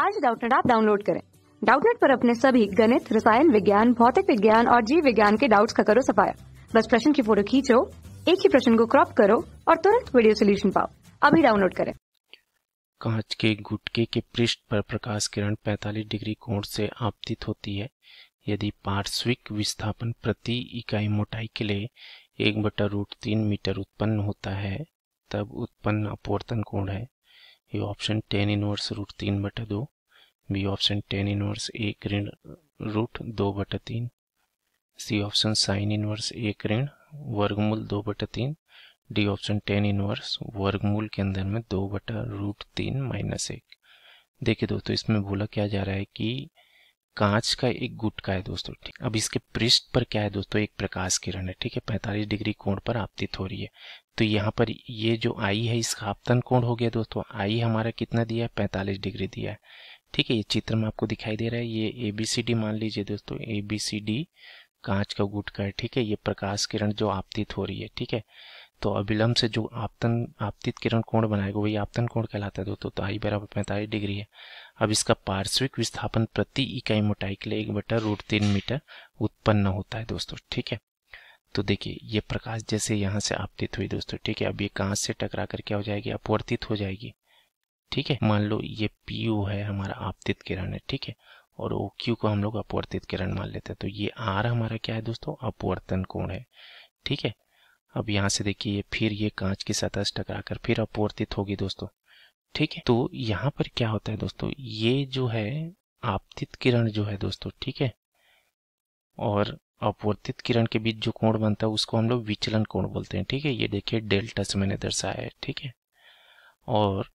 आज डाउटनेट आप डाउनलोड करें डाउटनेट पर अपने सभी गणित रसायन विज्ञान भौतिक विज्ञान और जीव विज्ञान के डाउट्स का करो सफाया बस प्रश्न की फोटो खींचो एक ही प्रश्न को क्रॉप करो और तुरंत वीडियो सोल्यूशन पाओ अभी डाउनलोड करें कांच के गुटके के पृष्ठ पर प्रकाश किरण 45 डिग्री कोण से आपतित होती है यदि पार्श्विक विस्थापन प्रति इकाई मोटाई के लिए एक बटा रूट तीन मीटर उत्पन्न होता है तब उत्पन्न अपवर्तन कोण है ये ऑप्शन टेन इनवर्स रूट तीन बटे दो बी ऑप्शन टेन इनवर्स एक ऋण रूट दो बटे तीन सी ऑप्शन साइन इनवर्स एक ऋण वर्गमूल दो बटे तीन डी ऑप्शन टेन इनवर्स वर्गमूल के अंदर में दो बटा रूट तीन माइनस एक देखिए दोस्तों इसमें बोला क्या जा रहा है कि कांच का एक गुटका है दोस्तों ठीक अब इसके पृष्ठ पर क्या है दोस्तों एक प्रकाश किरण है ठीक है 45 डिग्री कोण पर आपतित हो रही है तो यहाँ पर ये जो आई है इसका आपतन कोण हो गया दोस्तों आई हमारा कितना दिया है पैंतालीस डिग्री दिया है ठीक है ये चित्र में आपको दिखाई दे रहा है ये ए बी सी डी मान लीजिए दोस्तों ए बी सी डी कांच का गुटका है ठीक है ये प्रकाश किरण जो आपतित हो रही है ठीक है तो अभिलंब से जो आपतन आपतित किरण कोण बनाएगा वही आपतन कोण कहलाता है दोस्तों तो आई बराबर पैंतालीस डिग्री है अब इसका पार्श्विक विस्थापन प्रति इकाई मोटाई के लिए एक बटा रूट तीन मीटर उत्पन्न होता है दोस्तों ठीक है तो देखिए ये प्रकाश जैसे यहाँ से आपतित हुई दोस्तों ठीक है अब ये कहाँ से टकरा कर क्या हो जाएगी अपवर्तित हो जाएगी ठीक है मान लो ये पी है हमारा आपतित किरण है ठीक है और ओ क्यू को हम लोग अपवर्तित किरण मान लेते हैं तो ये आर हमारा क्या है दोस्तों अपवर्तन कोण है ठीक है अब यहाँ से देखिए ये फिर ये कांच की सतह से टकरा कर फिर अपवर्तित होगी दोस्तों ठीक है तो यहाँ पर क्या होता है दोस्तों ये जो है आपतित किरण जो है दोस्तों ठीक है और अपवर्तित किरण के बीच जो कोण बनता है उसको हम लोग विचलन कोण बोलते हैं ठीक है ये देखिए डेल्टा से मैंने दर्शाया है ठीक है और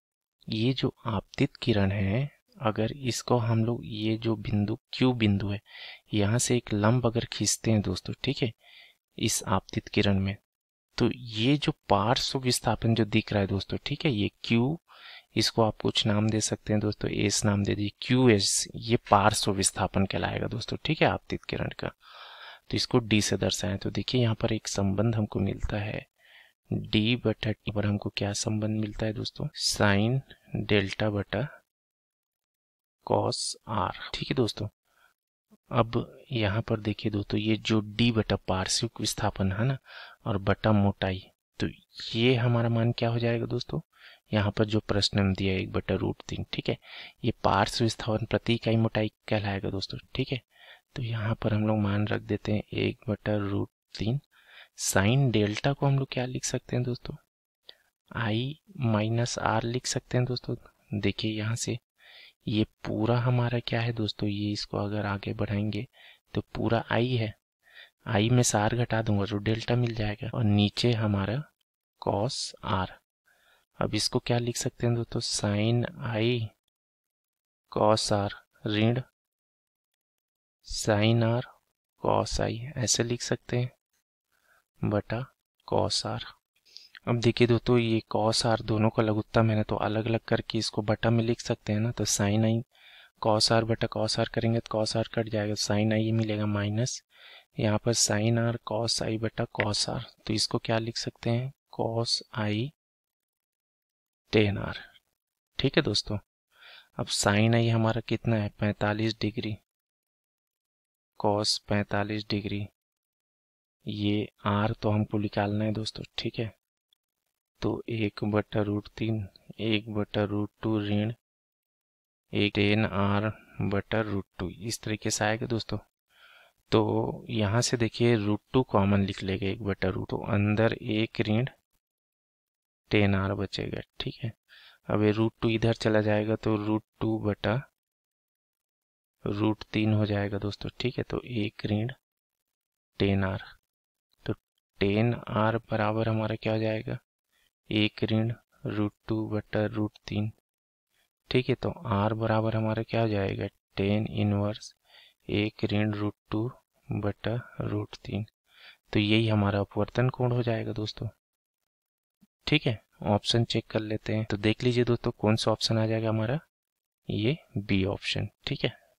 ये जो आपतित किरण है अगर इसको हम लोग ये जो बिंदु क्यू बिंदु है यहाँ से एक लंब अगर खींचते हैं दोस्तों ठीक है इस आपतित किरण में तो ये जो पार्श्व विस्थापन जो दिख रहा है दोस्तों ठीक है ये क्यू इसको आप कुछ नाम दे सकते हैं दोस्तों एस नाम दे दीजिए क्यू एस ये पार्श्व विस्थापन कहलाएगा दोस्तों ठीक है आपतित किरण का तो इसको डी से दर्शाएं तो देखिए यहाँ पर एक संबंध हमको मिलता है डी बटा टी पर हमको क्या संबंध मिलता है दोस्तों साइन डेल्टा बटा कॉस आर ठीक है दोस्तों अब यहाँ पर देखिए दोस्तों ये जो डी बटा पार्श्व विस्थापन है ना और बटा मोटाई तो ये हमारा मान क्या हो जाएगा दोस्तों यहाँ पर जो प्रश्न हम दिया एक बटा रूट तीन ठीक है ये पार्श्व विस्थापन प्रति इकाई मोटाई कहलाएगा दोस्तों ठीक है तो यहाँ पर हम लोग मान रख देते हैं एक बटा रूट तीन साइन डेल्टा को हम लोग क्या लिख सकते हैं दोस्तों आई माइनस आर लिख सकते हैं दोस्तों देखिए यहाँ से ये पूरा हमारा क्या है दोस्तों ये इसको अगर आगे बढ़ाएंगे तो पूरा आई है आई में सार घटा दूंगा जो तो डेल्टा मिल जाएगा और नीचे हमारा कॉस आर अब इसको क्या लिख सकते हैं दोस्तों साइन आई कॉस आर ऋण साइन आर कॉस आई ऐसे लिख सकते हैं बटा कॉस आर अब देखिए दोस्तों ये कॉस आर दोनों का लघुत्तम है ना तो अलग अलग करके इसको बटा में लिख सकते हैं ना तो साइन आई कॉस आर बटा कॉस आर करेंगे तो कॉस आर कट जाएगा साइन आई मिलेगा माइनस यहाँ पर साइन आर कॉस आई बटा कॉस आर तो इसको क्या लिख सकते हैं कॉस आई टेन आर ठीक है दोस्तों अब साइन आई हमारा कितना है पैंतालीस डिग्री कॉस पैंतालीस डिग्री ये आर तो हमको निकालना है दोस्तों ठीक है तो एक बटा रूट तीन एक बटा रूट टू ऋण एक टेन आर बटा रूट टू इस तरीके से आएगा दोस्तों तो यहाँ से देखिए रूट टू कॉमन लिख लेगा एक बटा रूट तो अंदर एक ऋण टेन आर बचेगा ठीक है अब ये रूट टू इधर चला जाएगा तो रूट टू बटा रूट तीन हो जाएगा दोस्तों ठीक है तो एक ऋण टेन आर तो टेन आर बराबर हमारा क्या हो जाएगा एक ऋण रूट टू बटर रूट तीन ठीक है तो आर बराबर हमारा क्या हो जाएगा टेन इनवर्स एक ऋण रूट टू बटर रूट तीन तो यही हमारा अपवर्तन कोण हो जाएगा दोस्तों ठीक है ऑप्शन चेक कर लेते हैं तो देख लीजिए दोस्तों कौन सा ऑप्शन आ जाएगा हमारा ये बी ऑप्शन ठीक है